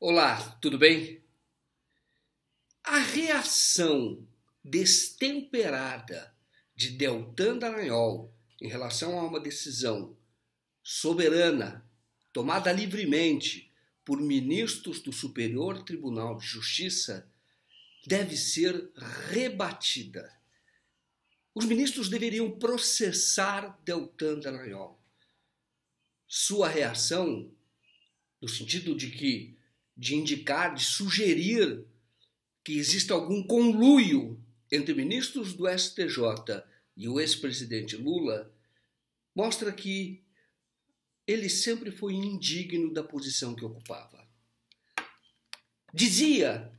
Olá, tudo bem? A reação destemperada de Deltan Dallagnol em relação a uma decisão soberana, tomada livremente por ministros do Superior Tribunal de Justiça, deve ser rebatida. Os ministros deveriam processar Deltan Dallagnol. Sua reação, no sentido de que de indicar, de sugerir que exista algum conluio entre ministros do STJ e o ex-presidente Lula mostra que ele sempre foi indigno da posição que ocupava. Dizia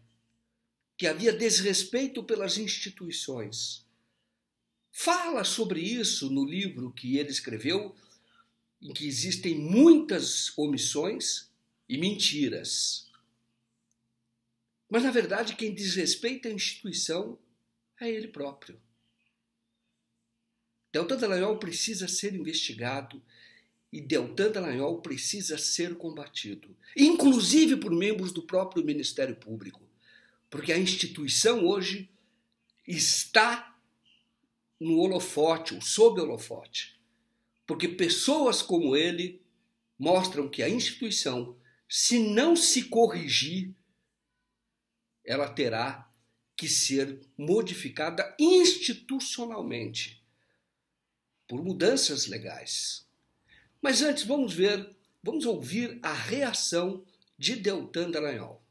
que havia desrespeito pelas instituições. Fala sobre isso no livro que ele escreveu, em que existem muitas omissões e mentiras. Mas, na verdade, quem desrespeita a instituição é ele próprio. Deltan Dallagnol precisa ser investigado e Deltan Dallagnol precisa ser combatido, inclusive por membros do próprio Ministério Público, porque a instituição hoje está no holofote, ou sob holofote, porque pessoas como ele mostram que a instituição, se não se corrigir, ela terá que ser modificada institucionalmente por mudanças legais. Mas antes vamos ver, vamos ouvir a reação de Deltan Daranhol.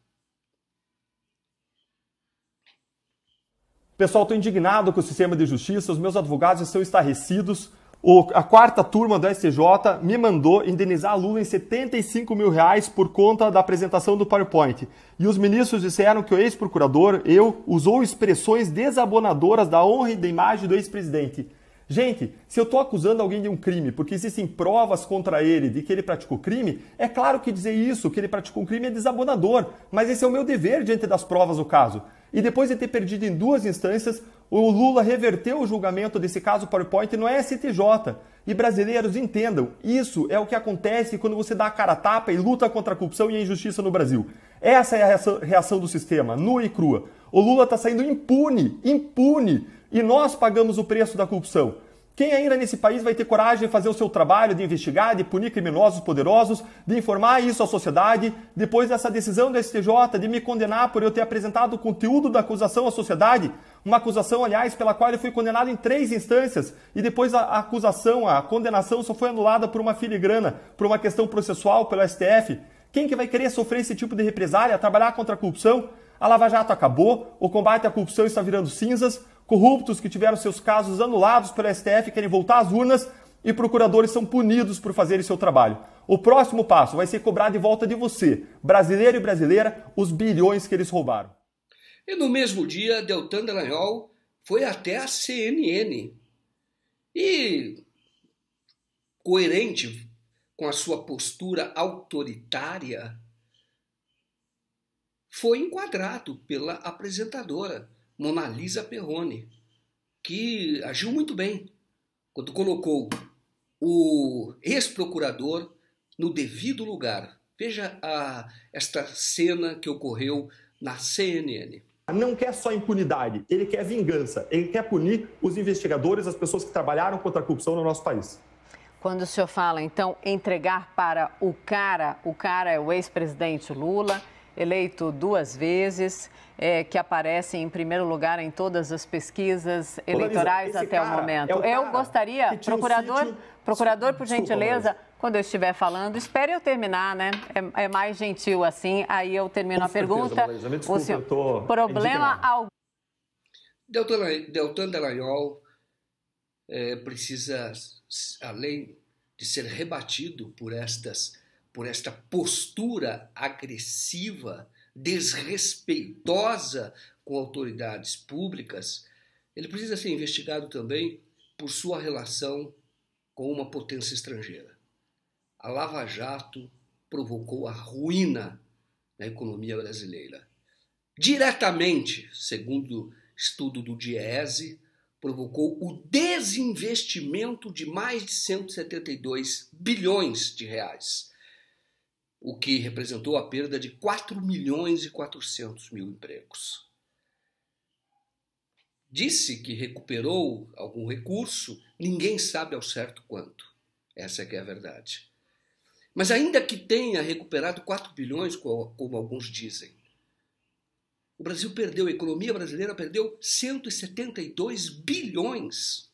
Pessoal, estou indignado com o sistema de justiça, os meus advogados estão estarrecidos o, a quarta turma do STJ me mandou indenizar a Lula em 75 mil reais por conta da apresentação do PowerPoint. E os ministros disseram que o ex-procurador, eu, usou expressões desabonadoras da honra e da imagem do ex-presidente. Gente, se eu estou acusando alguém de um crime porque existem provas contra ele de que ele praticou crime, é claro que dizer isso, que ele praticou um crime, é desabonador. Mas esse é o meu dever diante das provas do caso. E depois de ter perdido em duas instâncias, o Lula reverteu o julgamento desse caso PowerPoint no STJ. E brasileiros entendam, isso é o que acontece quando você dá a cara a tapa e luta contra a corrupção e a injustiça no Brasil. Essa é a reação, reação do sistema, nua e crua. O Lula está saindo impune, impune, e nós pagamos o preço da corrupção. Quem ainda nesse país vai ter coragem de fazer o seu trabalho de investigar, de punir criminosos poderosos, de informar isso à sociedade, depois dessa decisão do STJ de me condenar por eu ter apresentado o conteúdo da acusação à sociedade? Uma acusação, aliás, pela qual eu fui condenado em três instâncias e depois a acusação, a condenação só foi anulada por uma filigrana, por uma questão processual pelo STF. Quem que vai querer sofrer esse tipo de represália, trabalhar contra a corrupção? A Lava Jato acabou, o combate à corrupção está virando cinzas, corruptos que tiveram seus casos anulados pelo STF querem voltar às urnas e procuradores são punidos por fazerem seu trabalho. O próximo passo vai ser cobrar de volta de você, brasileiro e brasileira, os bilhões que eles roubaram. E no mesmo dia, Deltan Dallagnol foi até a CNN. E, coerente com a sua postura autoritária, foi enquadrado pela apresentadora Mona Lisa Perrone, que agiu muito bem quando colocou o ex-procurador no devido lugar. Veja a, esta cena que ocorreu na CNN. Não quer só impunidade, ele quer vingança, ele quer punir os investigadores, as pessoas que trabalharam contra a corrupção no nosso país. Quando o senhor fala, então, entregar para o cara, o cara é o ex-presidente Lula, eleito duas vezes, é, que aparece em primeiro lugar em todas as pesquisas eleitorais até o momento. É o eu gostaria, procurador, um sítio... procurador, por gentileza, Desculpa, quando eu estiver falando, espere eu terminar, né? É, é mais gentil assim, aí eu termino Com a certeza, pergunta. Você, desculpa, o senhor, tô... problema algum. Deltan Dallagnol é, eh, precisa, além de ser rebatido por estas por esta postura agressiva, desrespeitosa com autoridades públicas, ele precisa ser investigado também por sua relação com uma potência estrangeira. A Lava Jato provocou a ruína na economia brasileira. Diretamente, segundo estudo do DIESE, provocou o desinvestimento de mais de 172 bilhões de reais o que representou a perda de 4 milhões e 400 mil empregos. Disse que recuperou algum recurso, ninguém sabe ao certo quanto. Essa é que é a verdade. Mas ainda que tenha recuperado 4 bilhões, como alguns dizem, o Brasil perdeu, a economia brasileira perdeu 172 bilhões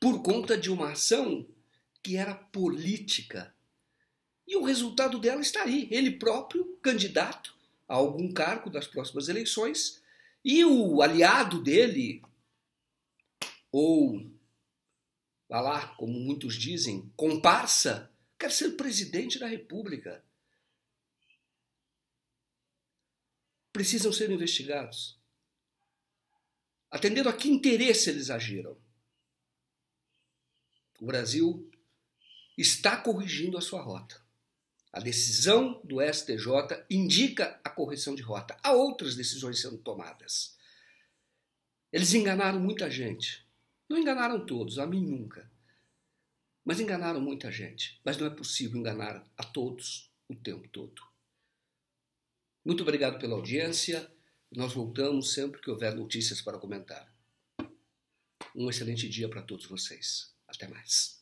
por conta de uma ação que era política e o resultado dela está aí, ele próprio candidato a algum cargo das próximas eleições e o aliado dele, ou lá lá, como muitos dizem, comparsa, quer ser presidente da República. Precisam ser investigados. Atendendo a que interesse eles agiram. O Brasil está corrigindo a sua rota. A decisão do STJ indica a correção de rota. Há outras decisões sendo tomadas. Eles enganaram muita gente. Não enganaram todos, a mim nunca. Mas enganaram muita gente. Mas não é possível enganar a todos o tempo todo. Muito obrigado pela audiência. Nós voltamos sempre que houver notícias para comentar. Um excelente dia para todos vocês. Até mais.